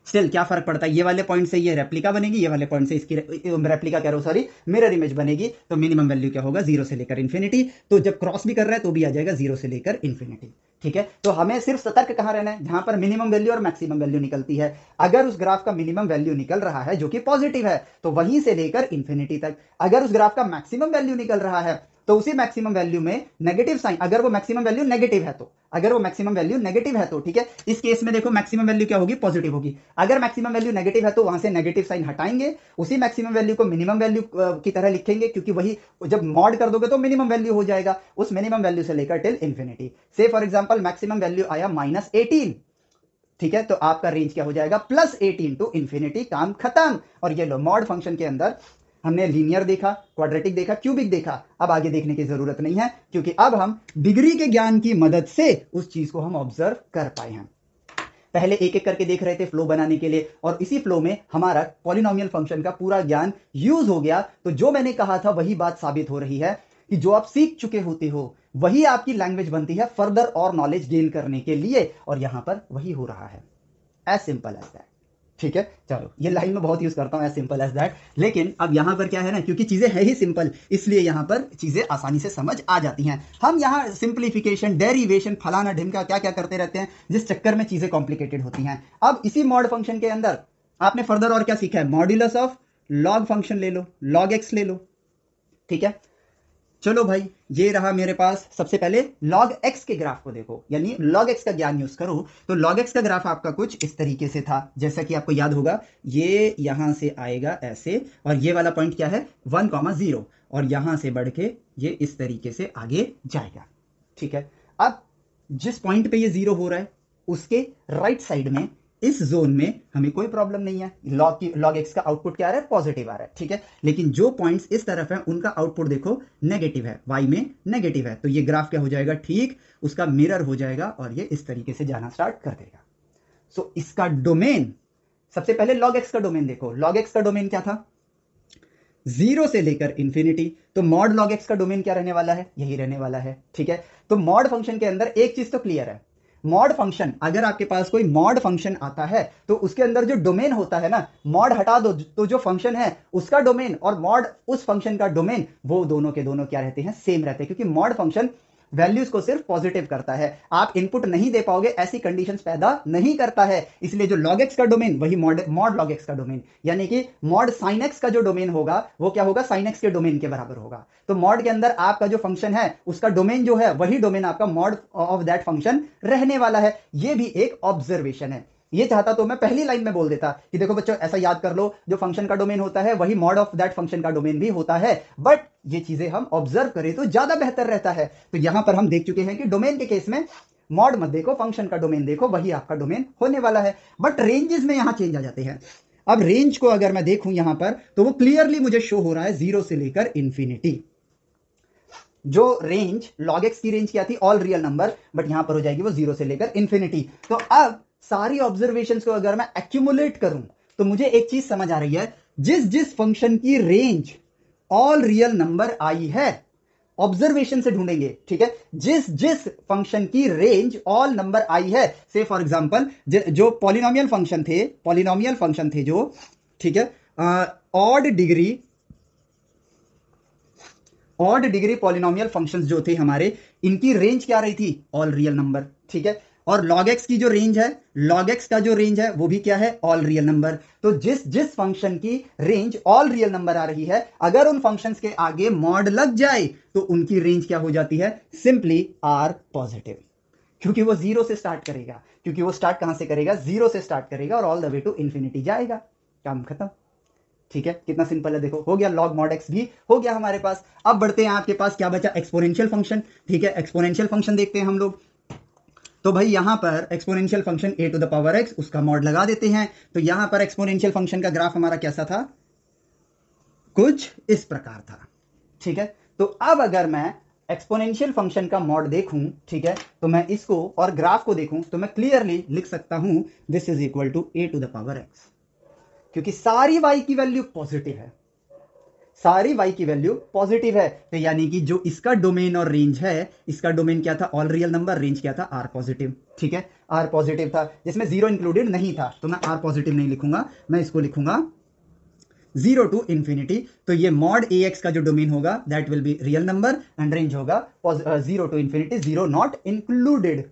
A: स्टिल क्या फर्क पड़ता है ये वाले पॉइंट से ये रेप्लिका बनेगी ये वाले पॉइंट से इसकी रेप्लिका कह रहा हूँ सॉरी मिरर इमेज बनेगी तो मिनिमम वैल्यू क्या होगा जीरो से लेकर इन्फिनिटी तो जब क्रॉस भी कर रहा है तो भी आ जाएगा जीरो से लेकर इन्फिनिटी ठीक है तो हमें सिर्फ सतर्क कहां रहना है जहां पर मिनिमम वैल्यू और मैक्सिमम वैल्यू निकलती है अगर उस ग्राफ का मिनिमम वैल्यू निकल रहा है जो कि पॉजिटिव है तो वहीं से लेकर इंफिनिटी तक अगर उस ग्राफ का मैक्सिमम वैल्यू निकल रहा है तो उसी मैक्सिमम वैल्यू में नेगेटिव साइन अगर वो मैक्सिमम वैल्यू नेगेटिव है तो अगर वो मैक्सिमम वैल्यू नेगेटिव है तो ठीक है इस केस में देखो मैक्सिमम वैल्यू क्या होगी पॉजिटिव होगी अगर मैक्सिमम वैल्यू नेगेटिव है तो वहां से नेगेटिव साइन हटाएंगे उसी मैक्सिमम वैल्यू को मिनिमम वैल्यू की तरह लिखेंगे क्योंकि वही जब मॉड कर दोगे तो मिनिमम वैल्यू हो जाएगा उस मिनिमम वैल्यू से लेकर टिल इन्फिनिटी से for example example maximum value आया माइनस एटीन ठीक है तो आपका रेंज क्या हो जाएगा प्लस एटीन टू इन्फिनिटी काम खत्म और ये लो मॉड फंक्शन के अंदर हमने लीनियर देखा क्वाड्रेटिक देखा क्यूबिक देखा अब आगे देखने की जरूरत नहीं है क्योंकि अब हम डिग्री के ज्ञान की मदद से उस चीज को हम ऑब्जर्व कर पाए हैं पहले एक एक करके देख रहे थे फ्लो बनाने के लिए और इसी फ्लो में हमारा पॉलिनोमियल फंक्शन का पूरा ज्ञान यूज हो गया तो जो मैंने कहा था वही बात साबित हो रही है कि जो आप सीख चुके होते हो वही आपकी लैंग्वेज बनती है फर्दर और नॉलेज गेन करने के लिए और यहां पर वही हो रहा है एज सिंपल एज दैट ठीक है चलो ये लाइन में बहुत यूज करता हूं एज सिंपल एज दैट लेकिन अब यहां पर क्या है ना क्योंकि चीजें है ही सिंपल इसलिए यहां पर चीजें आसानी से समझ आ जाती हैं हम यहां सिंप्लीफिकेशन डेरिवेशन फलाना ढिमका क्या क्या करते रहते हैं जिस चक्कर में चीजें कॉम्प्लिकेटेड होती हैं अब इसी मॉड फंक्शन के अंदर आपने फर्दर और क्या सीखा है मॉड्यूलस ऑफ लॉग फंक्शन ले लो लॉग एक्स ले लो ठीक है चलो भाई ये रहा मेरे पास सबसे पहले लॉग एक्स के ग्राफ को देखो यानी लॉग एक्स का ज्ञान यूज करो तो log x का ग्राफ आपका कुछ इस तरीके से था जैसा कि आपको याद होगा ये यहां से आएगा ऐसे और ये वाला पॉइंट क्या है वन कॉमा जीरो और यहां से बढ़ के ये इस तरीके से आगे जाएगा ठीक है अब जिस पॉइंट पे ये जीरो हो रहा है उसके राइट right साइड में इस जोन में हमें कोई प्रॉब्लम नहीं है लॉग की लॉग एक्स का आउटपुट क्या आ रहा है पॉजिटिव आ रहा है ठीक है लेकिन जो पॉइंट्स इस तरफ है उनका आउटपुट देखो नेगेटिव है वाई में नेगेटिव है तो ये ग्राफ क्या हो जाएगा ठीक उसका मिरर हो जाएगा और ये इस तरीके से जाना स्टार्ट कर देगा सो so, इसका डोमेन सबसे पहले लॉग एक्स का डोमेन देखो लॉग एक्स का डोमेन क्या था जीरो से लेकर इन्फिनिटी तो मॉड लॉग एक्स का डोमेन क्या रहने वाला है यही रहने वाला है ठीक है तो मॉड फंक्शन के अंदर एक चीज तो क्लियर है मॉड फंक्शन अगर आपके पास कोई मॉड फंक्शन आता है तो उसके अंदर जो डोमेन होता है ना मॉड हटा दो तो जो फंक्शन है उसका डोमेन और मॉड उस फंक्शन का डोमेन वो दोनों के दोनों क्या रहते हैं सेम रहते हैं क्योंकि मॉड फंक्शन वैल्यूज को सिर्फ पॉजिटिव करता है आप इनपुट नहीं दे पाओगे ऐसी कंडीशंस पैदा नहीं करता है इसलिए जो लॉग एक्स का डोमेन वही मॉड मॉड लॉग एक्स का डोमेन यानी कि मॉड साइन एक्स का जो डोमेन होगा वो क्या होगा साइन एक्स के डोमेन के बराबर होगा तो मॉड के अंदर आपका जो फंक्शन है उसका डोमेन जो है वही डोमेन आपका मॉड ऑफ दैट फंक्शन रहने वाला है ये भी एक ऑब्जर्वेशन है ये चाहता तो मैं पहली लाइन में बोल देता कि देखो बच्चों ऐसा याद कर लो जो फंक्शन का डोमेन होता है वही मॉड ऑफ दैट फंक्शन का डोमेन भी होता है बट ये चीजें हम ऑब्जर्व करें तो ज्यादा बेहतर रहता है तो यहां पर हम देख चुके हैं कि डोमेन के केस में मॉड मत देखो फंक्शन का डोमेन देखो वही आपका डोमेन होने वाला है बट रेंजेस में यहां चेंज आ जाते हैं अब रेंज को अगर मैं देखूं यहां पर तो वो क्लियरली मुझे शो हो रहा है जीरो से लेकर इंफिनिटी जो रेंज लॉग एक्स की रेंज क्या थी ऑल रियल नंबर बट यहां पर हो जाएगी वो जीरो से लेकर इन्फिनिटी तो अब सारी ऑब्जर्वेशन को अगर मैं एक्यूमुलेट करूं तो मुझे एक चीज समझ आ रही है जिस जिस फंक्शन की रेंज ऑल रियल नंबर आई है ऑब्जर्वेशन से ढूंढेंगे ठीक है जिस जिस फंक्शन की रेंज ऑल नंबर आई है से फॉर एग्जाम्पल जो पॉलिनोमियल फंक्शन थे पॉलिनोमियल फंक्शन थे जो ठीक है odd degree odd degree polynomial functions जो थे हमारे इनकी रेंज क्या रही थी ऑल रियल नंबर ठीक है और log x की जो रेंज है log x का जो रेंज है वो भी क्या है ऑल रियल नंबर तो जिस जिस फंक्शन की रेंज ऑल रियल नंबर आ रही है अगर उन फंक्शन के आगे मॉड लग जाए तो उनकी रेंज क्या हो जाती है सिंपली आर पॉजिटिव क्योंकि वो जीरो से स्टार्ट करेगा क्योंकि वो स्टार्ट कहां से करेगा जीरो से स्टार्ट करेगा और all the way to infinity जाएगा काम खत्म ठीक है कितना सिंपल है देखो हो गया लॉग मॉड एक्स भी हो गया हमारे पास अब बढ़ते हैं आपके पास क्या बचा एक्सपोनेंशियल फंक्शन ठीक है एक्सपोनेंशियल फंक्शन देखते हैं हम लोग तो भाई यहां पर exponential function a to the power x उसका मॉड लगा देते हैं तो यहां पर एक्सपोनेंशियल फंक्शन का ग्राफ हमारा कैसा था कुछ इस प्रकार था ठीक है तो अब अगर मैं एक्सपोनेंशियल फंक्शन का मॉड देखूं ठीक है तो मैं इसको और ग्राफ को देखूं तो मैं क्लियरली लिख सकता हूं this is equal to a to the power x क्योंकि सारी वाई की वैल्यू पॉजिटिव है सारी y की वैल्यू पॉजिटिव है तो यानी कि जो इसका डोमेन और रेंज है इसका डोमेन क्या था ऑल रियल नंबर रेंज क्या था r पॉजिटिव ठीक है r पॉजिटिव था जिसमें जीरो इंक्लूडेड नहीं था तो मैं r पॉजिटिव नहीं लिखूंगा मैं इसको लिखूंगा जीरो टू इन्फिनिटी तो ये मॉड ए एक्स का जो डोमेन होगा that will be real number and range होगा zero to infinity zero not included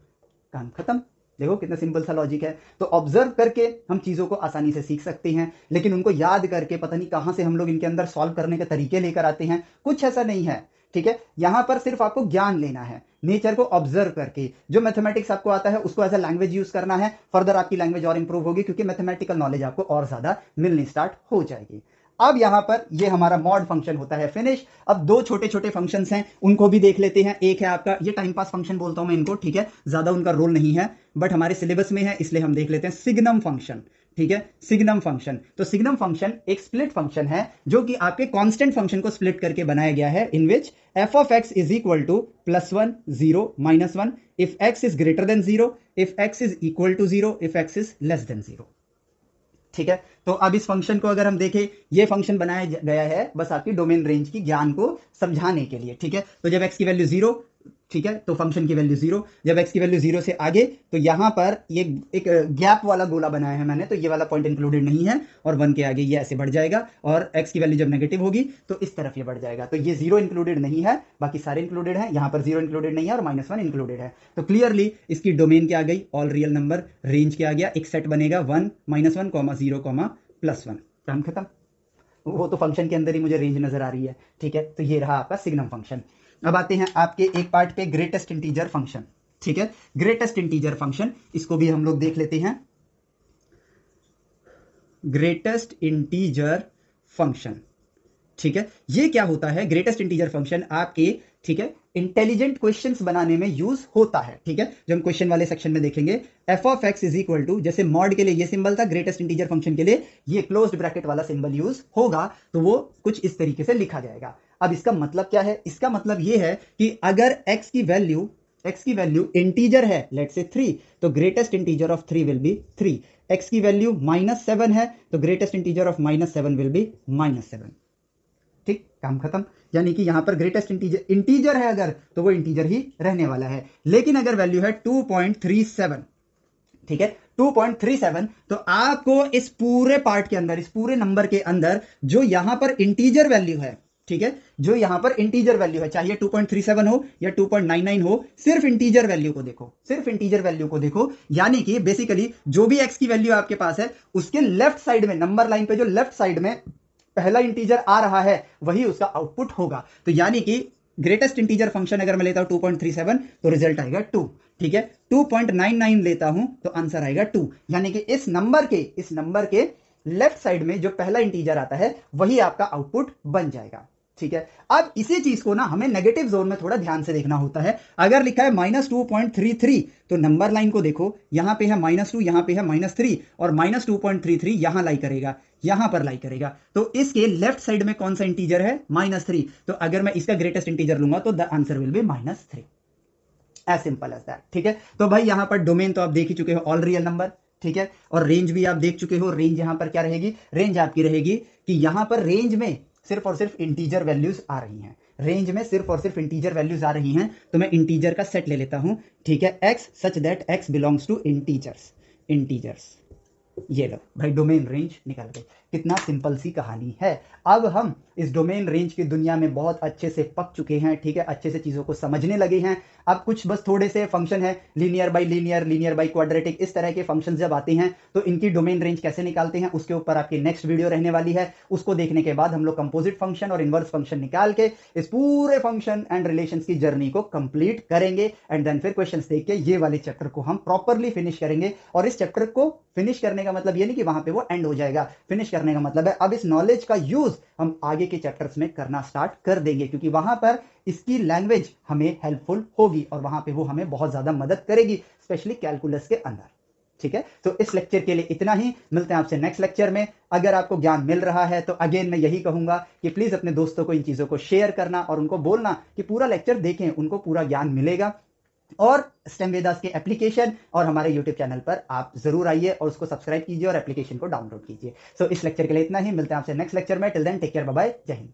A: काम खत्म देखो कितना सिंपल सा लॉजिक है तो ऑब्जर्व करके हम चीज़ों को आसानी से सीख सकते हैं लेकिन उनको याद करके पता नहीं कहां से हम लोग इनके अंदर सॉल्व करने के तरीके लेकर आते हैं कुछ ऐसा नहीं है ठीक है यहां पर सिर्फ आपको ज्ञान लेना है नेचर को ऑब्जर्व करके जो मैथमेटिक्स आपको आता है उसको एज अ लैंग्वेज यूज करना है फर्दर आपकी लैंग्वेज और इंप्रूव होगी क्योंकि मैथमेटिकल नॉलेज आपको और ज़्यादा मिलनी स्टार्ट हो जाएगी अब यहां पर ये हमारा मॉड फंक्शन होता है फिनिश अब दो छोटे छोटे फंक्शंस हैं उनको भी देख लेते हैं एक है आपका ये टाइम पास फंक्शन बोलता हूं मैं इनको ठीक है ज़्यादा उनका रोल नहीं है बट हमारे सिलेबस में है इसलिए हम देख लेते हैं सिग्नम फंक्शन ठीक है सिग्नम फंक्शन तो सिग्नम फंक्शन एक स्प्लिट फंक्शन है जो कि आपके कॉन्स्टेंट फंक्शन को स्प्लिट करके बनाया गया है in which f of x is equal to plus one zero minus one if x is greater than zero if x is equal to zero if x is less than zero ठीक है तो अब इस function को अगर हम देखें ये फंक्शन बनाया गया है बस आपकी डोमेन रेंज की ज्ञान को समझाने के लिए ठीक है तो जब एक्स की वैल्यू जीरो ठीक है तो फंक्शन की वैल्यू जीरो जब एक्स की वैल्यू जीरो से आगे तो यहां पर ये एक गैप वाला गोला बनाया है मैंने तो ये वाला पॉइंट इंक्लूडेड नहीं है और वन के आगे ये ऐसे बढ़ जाएगा और एक्स की वैल्यू जब नेगेटिव होगी तो इस तरफ ये बढ़ जाएगा तो ये जीरो इंक्लूडेड नहीं है बाकी सारे इंक्लूडेड है यहां पर जीरो इंक्लूडेड नहीं है और माइनस वन इंक्लूडेड है तो क्लियरली इसकी डोमेन क्या आ गई ऑल रियल नंबर रेंज क्या आ गया एक सेट बनेगा one minus one zero comma plus one काम खत्म वो तो फंक्शन के अंदर ही मुझे रेंज नज़र आ रही है ठीक है तो ये रहा आपका सिग्नम फंक्शन अब आते हैं आपके एक पार्ट पे ग्रेटेस्ट इंटीजर फंक्शन ठीक है ग्रेटेस्ट इंटीजर फंक्शन इसको भी हम लोग देख लेते हैं ग्रेटेस्ट इंटीजर फंक्शन ठीक है ये क्या होता है ग्रेटेस्ट इंटीजर फंक्शन आपके ठीक है इंटेलिजेंट क्वेश्चंस बनाने में यूज होता है ठीक है जो हम क्वेश्चन वाले सेक्शन में देखेंगे f of x is equal to जैसे मॉड के लिए ये सिंबल था ग्रेटेस्ट इंटीजर फंक्शन के लिए ये क्लोज ब्रैकेट वाला सिंबल यूज होगा तो वो कुछ इस तरीके से लिखा जाएगा अब इसका मतलब क्या है इसका मतलब ये है कि अगर एक्स की वैल्यू एक्स की वैल्यू इंटीजर है लेट से थ्री तो greatest integer of three will be three x की वैल्यू माइनस सेवन है तो greatest integer of minus seven will be minus seven ठीक काम खत्म यानी कि यहां पर ग्रेटेस्ट इंटीजर इंटीजर है अगर तो वो इंटीजर ही रहने वाला है लेकिन अगर वैल्यू है 2.37 ठीक है 2.37 तो आपको इस पूरे पार्ट के अंदर इस पूरे नंबर के अंदर जो यहां पर इंटीजर वैल्यू है ठीक है जो यहां पर इंटीजर वैल्यू है चाहे 2.37 हो या 2.99 हो सिर्फ इंटीजर वैल्यू को देखो सिर्फ इंटीजर वैल्यू को देखो यानी कि बेसिकली जो भी एक्स की वैल्यू आपके पास है उसके लेफ्ट साइड में नंबर लाइन पे जो लेफ्ट साइड में पहला इंटीजर आ रहा है वही उसका आउटपुट होगा तो यानी कि ग्रेटेस्ट इंटीजर फंक्शन अगर मैं लेता हूं 2.37 तो रिजल्ट आएगा 2 ठीक है 2.99 लेता हूं तो आंसर आएगा 2 यानी कि इस नंबर के इस नंबर के लेफ्ट साइड में जो पहला इंटीजर आता है वही आपका आउटपुट बन जाएगा ठीक है अब इसी चीज को ना हमें नेगेटिव जोन में थोड़ा ध्यान से देखना होता है अगर लिखा है minus two point three three तो नंबर लाइन को देखो यहां पे है माइनस टू यहां पे है माइनस थ्री और minus two point three three यहां लाई करेगा यहां पर लाई करेगा तो इसके लेफ्ट साइड में कौन सा इंटीजर है माइनस थ्री तो अगर मैं इसका ग्रेटेस्ट इंटीजर लूंगा तो the answer will be minus three as simple as that ठीक है तो भाई यहां पर डोमेन तो आप देख ही चुके हो ऑल रियल नंबर ठीक है और रेंज भी आप देख चुके हो रेंज यहां पर क्या रहेगी रेंज आपकी रहेगी कि यहां पर रेंज में सिर्फ और सिर्फ इंटीजर वैल्यूज आ रही हैं रेंज में सिर्फ और सिर्फ इंटीजर वैल्यूज आ रही हैं तो मैं इंटीजर का सेट ले लेता हूँ ठीक है x such that x belongs to integers integers ये लो भाई डोमेन रेंज निकाल गई कितना सिंपल सी कहानी है अब हम इस डोमेन रेंज की दुनिया में बहुत अच्छे से पक चुके हैं ठीक है अच्छे से चीज़ों को समझने लगे हैं अब कुछ बस थोड़े से फंक्शन है linear by linear linear by quadratic इस तरह के फंक्शन जब आते हैं तो इनकी डोमेन रेंज कैसे निकालते हैं उसके ऊपर आपकी नेक्स्ट वीडियो रहने वाली है उसको देखने के बाद हम लोग कंपोजिट फंक्शन और इनवर्स फंक्शन निकाल के इस पूरे फंक्शन एंड रिलेशन की जर्नी को कंप्लीट करेंगे एंड देन फिर क्वेश्चन देख के ये वाले चैप्टर को हम प्रॉपरली फिनिश करेंगे और इस चैप्टर को फिनिश करने का मतलब ये नहीं कि वहां पर वो एंड हो जाएगा फिनिश करने करने का मतलब है अब इस नॉलेज का यूज हम आगे के चैप्टर्स में करना स्टार्ट कर देंगे क्योंकि वहां पर इसकी लैंग्वेज हमें हेल्पफुल होगी और वहां पे वो हमें बहुत ज्यादा मदद करेगी स्पेशली कैलकुलस के अंदर ठीक है तो इस लेक्चर के लिए इतना ही मिलते हैं आपसे नेक्स्ट लेक्चर में अगर आपको ज्ञान मिल रहा है तो अगेन मैं यही कहूंगा कि प्लीज अपने दोस्तों को इन चीजों को शेयर करना और उनको बोलना कि पूरा लेक्चर देखें उनको पूरा ज्ञान मिलेगा और स्टेम वेदास के एप्लीकेशन और हमारे यूट्यूब चैनल पर आप जरूर आइए और उसको सब्सक्राइब कीजिए और एप्लीकेशन को डाउनलोड कीजिए सो so, इस लेक्चर के लिए इतना ही मिलते हैं आपसे नेक्स्ट लेक्चर में till then take care bye जय हिंद